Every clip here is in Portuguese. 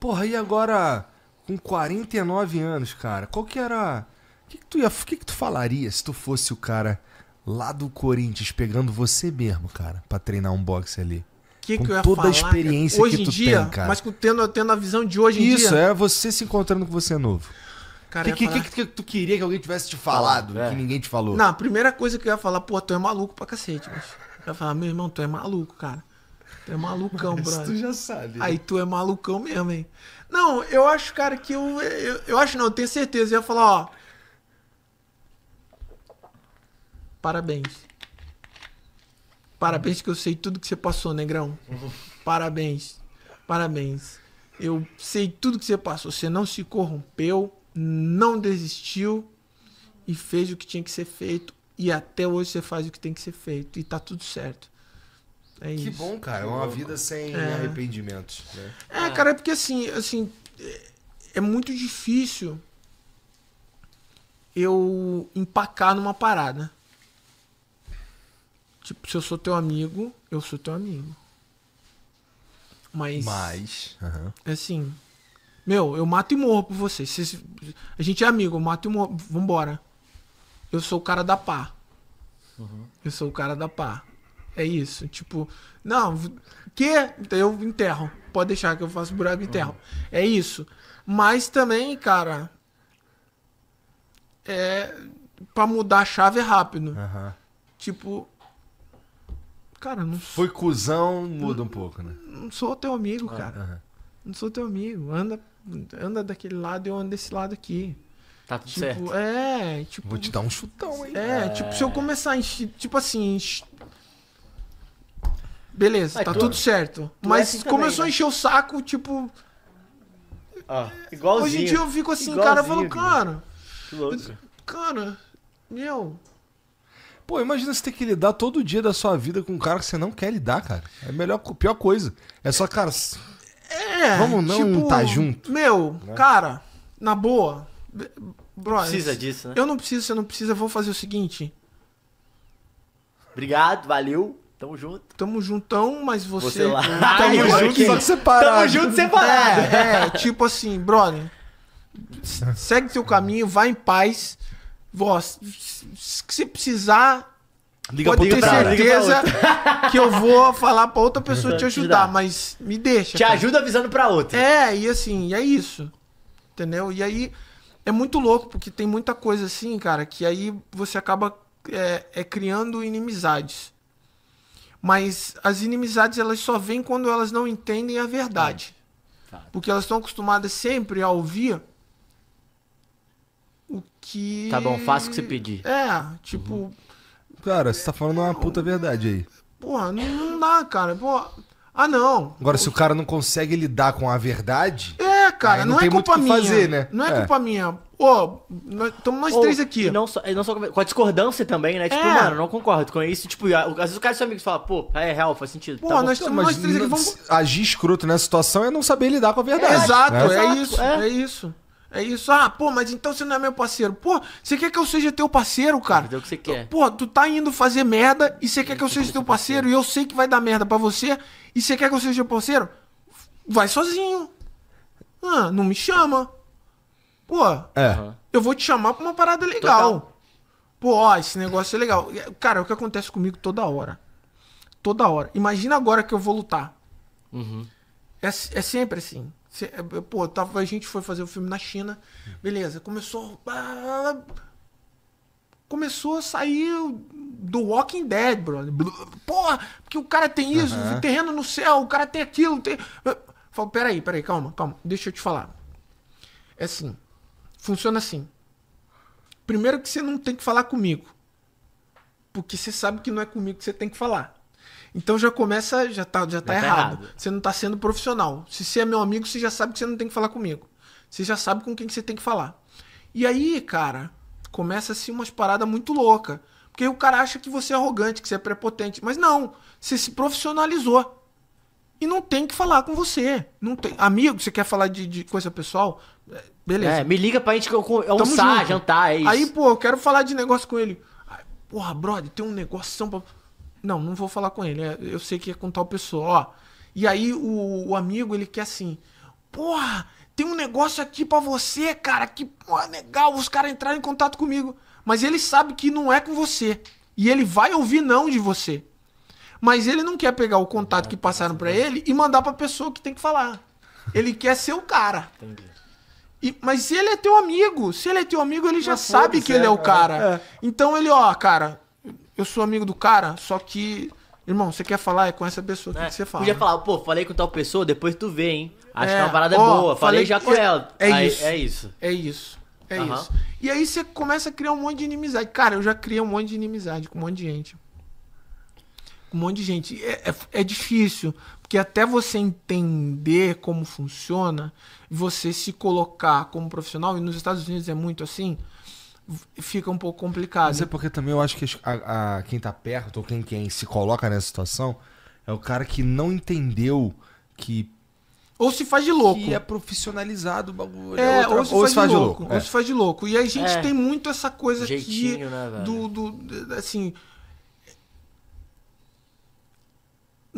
Porra, e agora com 49 anos, cara? Qual que era. O que, que, tu ia. O que, que tu falaria se tu fosse o cara lá do Corinthians pegando você mesmo, cara, pra treinar um boxe ali? Que com que eu ia toda a experiência hoje que tu dia, tem, cara. Mas tendo, tendo a visão de hoje em Isso, dia. Isso, é você se encontrando com você novo. O que, que, que, que, tu queria que alguém tivesse te falado, ah, é. que ninguém te falou? Não, a primeira coisa que eu ia falar, pô, tu é maluco pra cacete, bicho. Eu ia falar, meu irmão, tu é maluco, cara. Tu é malucão, brother. Tu já sabe. Aí tu é malucão mesmo, hein? Não, eu acho, cara, que eu. Eu, eu acho não, eu tenho certeza. Eu ia falar, ó. Parabéns. Parabéns que eu sei tudo que você passou, negrão. Parabéns. Parabéns. Eu sei tudo que você passou. Você não se corrompeu, não desistiu e fez o que tinha que ser feito. E até hoje você faz o que tem que ser feito. E tá tudo certo. É que bom, cara. Que é uma bom, vida sem é. arrependimentos. Né? É, é, cara, é porque assim, assim, é, é muito difícil eu empacar numa parada. Tipo, se eu sou teu amigo, eu sou teu amigo. Mas. Mas. Uhum. Assim. Meu, eu mato e morro por você. Cês, a gente é amigo, eu mato e morro. Vambora. Eu sou o cara da pá. Uhum. Eu sou o cara da pá. É isso. Tipo, não, que? Eu enterro. Pode deixar que eu faço buraco e enterro. Uhum. É isso. Mas também, cara. É. Pra mudar a chave é rápido. Uhum. Tipo. Cara, não Foi cuzão, muda um pouco, né? Não sou teu amigo, ah, cara. Uhum. Não sou teu amigo. Anda, anda daquele lado e eu ando desse lado aqui. Tá tudo tipo, certo. É, tipo. Vou te dar um chutão, hein? É, é, tipo, se eu é. começar a. Tipo assim, Beleza, é tá tu- tudo certo. tu é Mas assim também, começou a né? encher o saco, tipo. Ó, ah, igualzinho. Hoje em dia eu fico assim, cara, eu falo, cara, Que louco. cara, meu. Pô, imagina você ter que lidar todo dia da sua vida com um cara que você não quer lidar, cara. É a melhor, pior coisa. É só, cara. É, Vamos não tipo, tá junto, Meu, né? cara, na boa. Brother, Precisa disso, né? Eu não preciso, você não precisa, eu vou fazer o seguinte. Obrigado, valeu. Tamo junto. Tamo juntão, mas você. Você lá. Tamo junto, só que separado. Tamo junto, separado. É, é tipo assim, brother. Segue seu caminho, vai em paz. Se precisar, Liga Pode ter certeza que eu vou falar pra outra pessoa te ajudar, mas me deixa. Te cara. ajuda avisando pra outra. É, e assim, é isso. Entendeu? E aí é muito louco, porque tem muita coisa assim, cara, que aí você acaba é, é criando inimizades. Mas as inimizades elas só vêm quando elas não entendem a verdade. É. Porque elas estão acostumadas sempre a ouvir o que. Tá bom, faça o que você pedir. É, tipo. Uhum. Cara, você tá falando uma puta verdade aí. Porra, não, não dá, cara. Porra. Ah, não. Agora, se o cara não consegue lidar com a verdade. É cara? Não, não, é culpa minha. Fazer, né? Não é, é. culpa minha. Pô, estamos nós três aqui. Não só, não só com a discordância também, né? Tipo, é. mano, não concordo com isso. Tipo, às vezes o cara dos amigos fala, pô, é real, faz sentido. Pô, tá nós estamos nós três aqui. Vamos... Agir escroto nessa situação é não saber lidar com a verdade. É, exato, né? é, isso, é. é isso. É isso. Ah, pô, mas então você não é meu parceiro. Pô, você quer que eu seja teu parceiro, cara? Entendeu o que você quer. Pô, tu tá indo fazer merda e você quer que eu seja teu parceiro e eu sei que vai dar merda para você e você quer que eu seja teu parceiro? Vai sozinho. Ah, não me chama. Pô, é. eu vou te chamar pra uma parada legal. Total. Pô, esse negócio é legal. Cara, é o que acontece comigo toda hora. Toda hora. Imagina agora que eu vou lutar. Uhum. É, é sempre assim. É, pô, tava, a gente foi fazer o um filme na China. Beleza, começou. Começou a sair do Walking Dead, brother. Porra, porque o cara tem isso, uhum. terreno no céu, o cara tem aquilo. Tem falo, peraí, peraí, calma, calma, deixa eu te falar. É assim, funciona assim. Primeiro que você não tem que falar comigo. Porque você sabe que não é comigo que você tem que falar. Então já começa, já tá, já tá, já tá errado. tá errado. Você não tá sendo profissional. Se você é meu amigo, você já sabe que você não tem que falar comigo. Você já sabe com quem que você tem que falar. E aí, cara, começa assim umas paradas muito louca. Porque o cara acha que você é arrogante, que você é prepotente. Mas não, você se profissionalizou e não tem que falar com você. Não tem... Amigo, você quer falar de, de coisa pessoal? É, beleza. É, me liga pra gente almoçar, jantar, é isso. Aí, pô, eu quero falar de negócio com ele. Porra, brother, tem um negócio pra... Não, não vou falar com ele. É, eu sei que é com tal pessoa, ó. E aí o, o amigo, ele quer assim... Porra, tem um negócio aqui para você, cara. Que porra, é legal, os caras entraram em contato comigo. Mas ele sabe que não é com você. E ele vai ouvir não de você. Mas ele não quer pegar o contato que passaram para ele e mandar pra pessoa que tem que falar. Ele quer ser o cara. E, mas se ele é teu amigo, se ele é teu amigo, ele já sabe que ele é o é, é. cara. É. Então ele, ó, cara, eu sou amigo do cara, só que. Irmão, você quer falar é com essa pessoa, é. que você fala? Podia falar, pô, falei com tal pessoa, depois tu vê, hein? Acho é. que é uma é, parada boa, falei, falei já com ela. É, aí, isso, é isso. É isso. É uhum. isso. E aí você começa a criar um monte de inimizade. Cara, eu já criei um monte de inimizade com um monte de gente um monte de gente. É, é, é difícil, porque até você entender como funciona, você se colocar como profissional, e nos Estados Unidos é muito assim, fica um pouco complicado. Mas é porque também eu acho que a, a quem está perto, ou quem, quem se coloca nessa situação, é o cara que não entendeu que. Ou se faz de louco. Que é profissionalizado o bagulho. É, é outra... ou, se ou, se faz de louco. louco. É. Ou se faz de louco. E a gente é. tem muito essa coisa Jeitinho, aqui. Né, do, do, assim,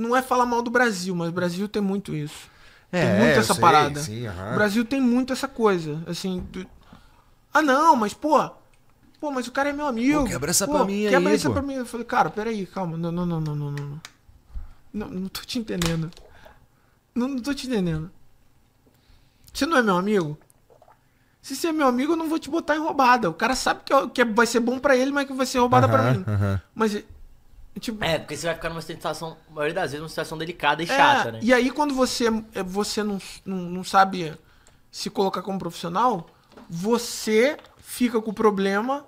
não é falar mal do Brasil, mas o Brasil tem muito isso. É, tem muito é, essa sei, parada. Sim, uhum. O Brasil tem muito essa coisa. Assim. Ah, não, mas, pô. Pô, mas o cara é meu amigo. Pô, quebra essa pô, pra mim quebra aí. Quebra essa pô. pra mim. Eu falei, cara, peraí, calma. Não, não, não, não, não, não. Não, não tô te entendendo. Não, não tô te entendendo. Você não é meu amigo? Se você é meu amigo, eu não vou te botar em roubada. O cara sabe que, eu, que vai ser bom para ele, mas que vai ser roubada uhum, para mim. Uhum. Mas Tipo... É, porque você vai ficar numa situação, a maioria das vezes, uma situação delicada e é, chata, né? E aí, quando você, você não, não, não sabe se colocar como profissional, você fica com o problema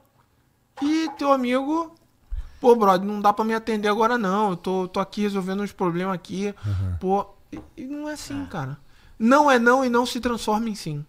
e teu amigo pô, brother, não dá para me atender agora não. Eu tô, tô aqui resolvendo uns problemas aqui. Uhum. Pô, e, e não é assim, cara. Não é não e não se transforma em sim.